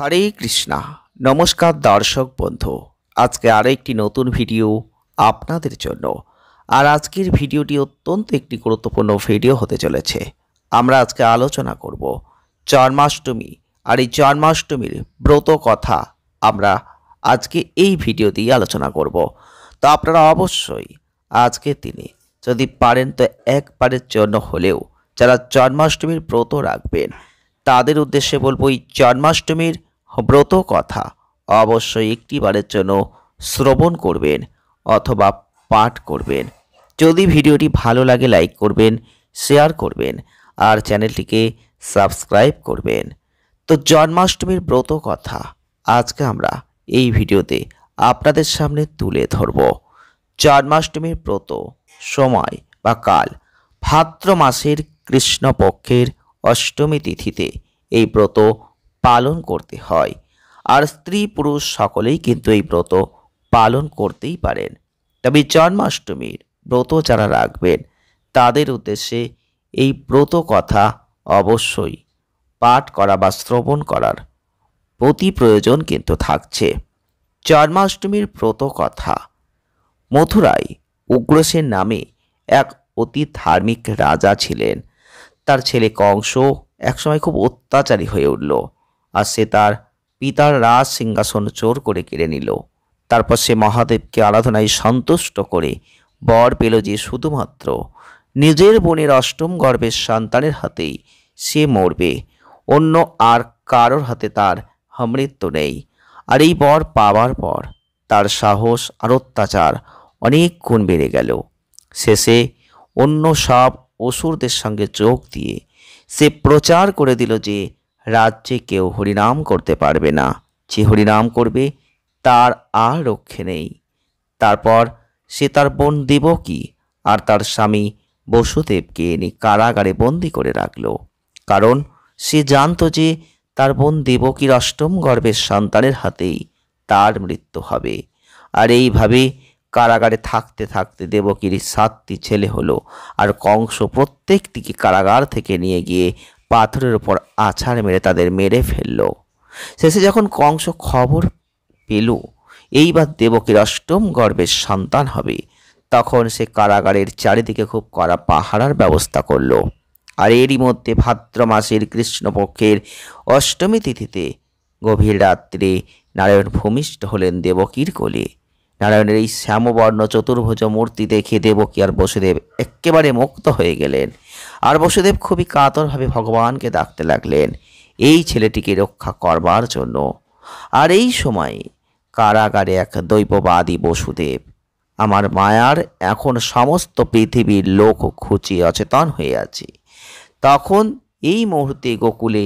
হরে কৃষ্ণা নমস্কার দর্শক বন্ধু আজকে আরও একটি নতুন ভিডিও আপনাদের জন্য আর আজকের ভিডিওটি অত্যন্ত একটি গুরুত্বপূর্ণ ভিডিও হতে চলেছে আমরা আজকে আলোচনা করব জন্মাষ্টমী আর এই জন্মাষ্টমীর ব্রত কথা আমরা আজকে এই ভিডিও দিয়ে আলোচনা করব তো আপনারা অবশ্যই আজকে তিনি যদি পারেন তো একবারের জন্য হলেও যারা জন্মাষ্টমীর ব্রত রাখবেন তাদের উদ্দেশ্যে বলবো এই জন্মাষ্টমীর ব্রত কথা অবশ্যই একটি বারের জন্য শ্রবণ করবেন অথবা পাঠ করবেন যদি ভিডিওটি ভালো লাগে লাইক করবেন শেয়ার করবেন আর চ্যানেলটিকে সাবস্ক্রাইব করবেন তো জন্মাষ্টমীর ব্রত কথা আজকে আমরা এই ভিডিওতে আপনাদের সামনে তুলে ধরব জন্মাষ্টমীর ব্রত সময় বা কাল ভাদ্র মাসের কৃষ্ণপক্ষের অষ্টমী তিথিতে এই ব্রত পালন করতে হয় আর স্ত্রী পুরুষ সকলেই কিন্তু এই ব্রত পালন করতেই পারেন তবে জন্মাষ্টমীর ব্রত যারা রাখবেন তাদের উদ্দেশ্যে এই ব্রত কথা অবশ্যই পাঠ করা বা শ্রবণ করার প্রতি প্রয়োজন কিন্তু থাকছে জন্মাষ্টমীর ব্রত কথা মথুরায় উগ্রসেন নামে এক অতি ধার্মিক রাজা ছিলেন তার ছেলে কংস একসময় খুব অত্যাচারী হয়ে উঠল আর সে তার পিতার রাজ সিংহাসন চোর করে কেড়ে নিল তারপর সে মহাদেবকে আরাধনায় সন্তুষ্ট করে বর পেল যে শুধুমাত্র নিজের বোনের অষ্টম গর্ভের সন্তানের হাতেই সে মরবে অন্য আর কারোর হাতে তার মৃত্যু নেই আর এই বর পাওয়ার পর তার সাহস আর অত্যাচার অনেক গুণ বেড়ে গেল শেষে অন্য সব অসুরদের সঙ্গে যোগ দিয়ে সে প্রচার করে দিল যে রাজ্যে কেউ হরিনাম করতে পারবে না যে হরিনাম করবে তার আর রক্ষে নেই তারপর সে তার বোন দেবকী আর তার স্বামী বসুদেবকে এনে কারাগারে বন্দি করে রাখল কারণ সে জানত যে তার বোন দেবকীর অষ্টম গর্ভের সন্তানের হাতেই তার মৃত্যু হবে আর এইভাবে কারাগারে থাকতে থাকতে দেবকীর সাতটি ছেলে হলো আর কংস প্রত্যেকটিকে কারাগার থেকে নিয়ে গিয়ে পাথরের ওপর আছাড় মেরে তাদের মেরে ফেলল শেষে যখন কংস খবর পেল এইবার দেবকীর অষ্টম গর্ভের সন্তান হবে তখন সে কারাগারের চারিদিকে খুব কড়া পাহারার ব্যবস্থা করল আর এরই মধ্যে ভাদ্র মাসের কৃষ্ণপক্ষের অষ্টমী তিথিতে গভীর রাত্রে নারায়ণ ভূমিষ্ঠ হলেন দেবকীর কোলে নারায়ণের এই শ্যামবর্ণ চতুর্ভুজ মূর্তি দেখে দেবকী আর বসুদেব একেবারে মুক্ত হয়ে গেলেন আর বসুদেব খুবই কাতরভাবে ভগবানকে ডাকতে লাগলেন এই ছেলেটিকে রক্ষা করবার জন্য আর এই সময় কারাগারে এক দৈববাদী বসুদেব আমার মায়ার এখন সমস্ত পৃথিবীর লোক খুঁচিয়ে অচেতন হয়ে আছে তখন এই মুহূর্তে গোকুলে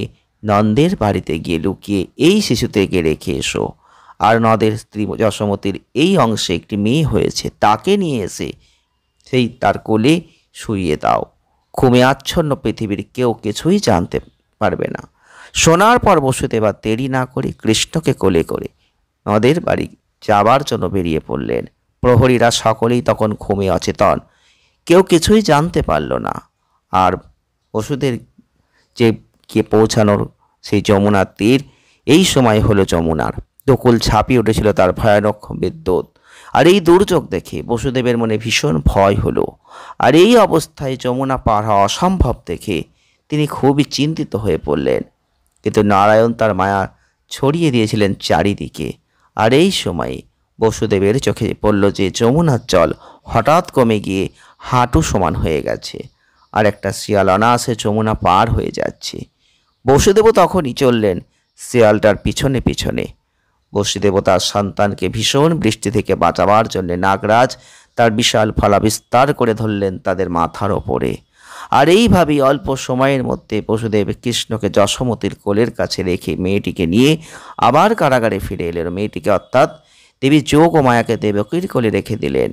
নন্দের বাড়িতে গিয়ে লুকিয়ে এই শিশুটিকে রেখে এসো আর নদের স্ত্রী যশমতির এই অংশে একটি মেয়ে হয়েছে তাকে নিয়ে এসে সেই তার কোলে শুইয়ে দাও ঘুমে আচ্ছন্ন পৃথিবীর কেউ কিছুই জানতে পারবে না শোনার পর বসুতে বা দেরি না করে কৃষ্ণকে কোলে করে নদের বাড়ি যাবার জন্য বেরিয়ে পড়লেন প্রহরীরা সকলেই তখন ঘুমে অচেতন কেউ কিছুই জানতে পারল না আর ওষুধের যে কে পৌঁছানোর সেই যমুনার তীর এই সময় হলো যমুনার দকুল ছাপিয়ে উঠেছিল তার ভয়ানক বিদ্যুৎ আর এই দুর্যোগ দেখে বসুদেবের মনে ভীষণ ভয় হলো আর এই অবস্থায় যমুনা পার হওয়া অসম্ভব দেখে তিনি খুবই চিন্তিত হয়ে পড়লেন কিন্তু নারায়ণ তার মায়া ছড়িয়ে দিয়েছিলেন চারিদিকে আর এই সময়ে বসুদেবের চোখে পড়ল যে যমুনার জল হঠাৎ কমে গিয়ে হাঁটু সমান হয়ে গেছে আর একটা শিয়াল অনায়াসে যমুনা পার হয়ে যাচ্ছে বসুদেবও তখনই চললেন শিয়ালটার পিছনে পিছনে বসিদেবতার সন্তানকে ভীষণ বৃষ্টি থেকে বাঁচাবার জন্যে নাগরাজ তার বিশাল ফলা বিস্তার করে ধরলেন তাদের মাথার ওপরে আর এইভাবেই অল্প সময়ের মধ্যে বসুদেব কৃষ্ণকে যশমতির কোলের কাছে রেখে মেয়েটিকে নিয়ে আবার কারাগারে ফিরে এলেন মেয়েটিকে অর্থাৎ দেবী যোগ ও মায়াকে দেবকীর কোলে রেখে দিলেন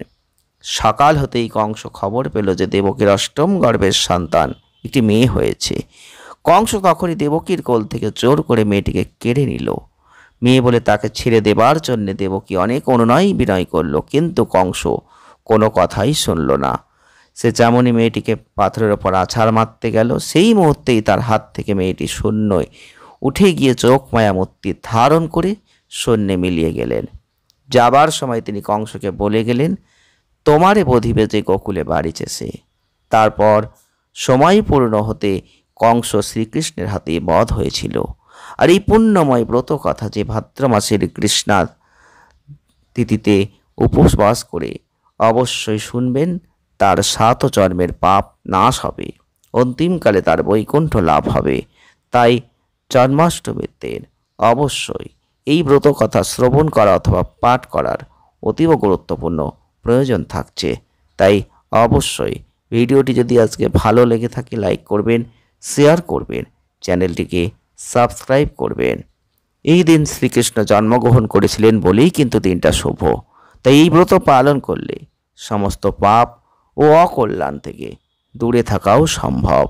সকাল হতেই কংস খবর পেল যে দেবকীর অষ্টম গর্ভের সন্তান একটি মেয়ে হয়েছে কংস তখনই দেবকীর কোল থেকে জোর করে মেয়েটিকে কেড়ে নিল মেয়ে বলে তাকে ছেড়ে দেবার জন্যে কি অনেক অনুনয় বিনয় করল কিন্তু কংস কোনো কথাই শুনল না সে যেমনই মেয়েটিকে পাথরের ওপর আছাড় মারতে গেল সেই মুহূর্তেই তার হাত থেকে মেয়েটি শূন্যই উঠে গিয়ে চোখ মায়ামূর্তি ধারণ করে শূন্যে মিলিয়ে গেলেন যাবার সময় তিনি কংসকে বলে গেলেন তোমারে বধিবে যে গোকুলে সে তারপর সময় পূর্ণ হতে কংস শ্রীকৃষ্ণের হাতে বধ হয়েছিল আর এই পুণ্যময় ব্রত কথা যে ভাদ্র মাসের কৃষ্ণার তিথিতে উপবাস করে অবশ্যই শুনবেন তার সাত জন্মের পাপ নাশ হবে অন্তিমকালে তার বৈকুণ্ঠ লাভ হবে তাই জন্মাষ্টমীর দিন অবশ্যই এই ব্রত কথা শ্রবণ করা অথবা পাঠ করার অতীব গুরুত্বপূর্ণ প্রয়োজন থাকছে তাই অবশ্যই ভিডিওটি যদি আজকে ভালো লেগে থাকে লাইক করবেন শেয়ার করবেন চ্যানেলটিকে সাবস্ক্রাইব করবেন এই দিন শ্রীকৃষ্ণ জন্মগ্রহণ করেছিলেন বলেই কিন্তু দিনটা শুভ তাই এই ব্রত পালন করলে সমস্ত পাপ ও অকল্যাণ থেকে দূরে থাকাও সম্ভব